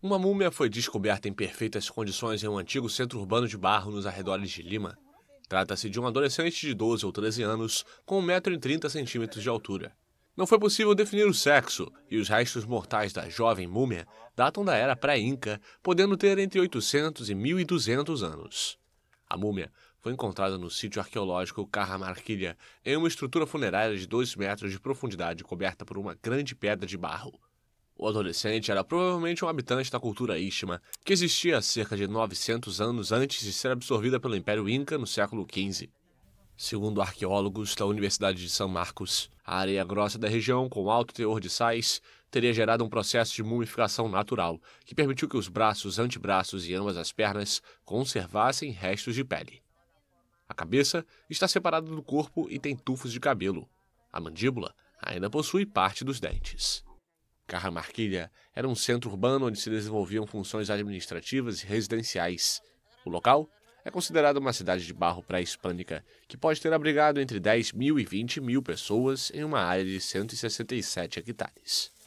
Uma múmia foi descoberta em perfeitas condições em um antigo centro urbano de barro nos arredores de Lima. Trata-se de um adolescente de 12 ou 13 anos, com 1,30m de altura. Não foi possível definir o sexo, e os restos mortais da jovem múmia datam da era pré-Inca, podendo ter entre 800 e 1.200 anos. A múmia foi encontrada no sítio arqueológico Carramarquilha, em uma estrutura funerária de 2 metros de profundidade coberta por uma grande pedra de barro. O adolescente era provavelmente um habitante da cultura Istma, que existia há cerca de 900 anos antes de ser absorvida pelo Império Inca no século XV. Segundo arqueólogos da Universidade de São Marcos, a areia grossa da região, com alto teor de sais, teria gerado um processo de mumificação natural, que permitiu que os braços, antebraços e ambas as pernas conservassem restos de pele. A cabeça está separada do corpo e tem tufos de cabelo. A mandíbula ainda possui parte dos dentes. Carramarquilha era um centro urbano onde se desenvolviam funções administrativas e residenciais. O local é considerado uma cidade de barro pré-hispânica, que pode ter abrigado entre 10 mil e 20 mil pessoas em uma área de 167 hectares.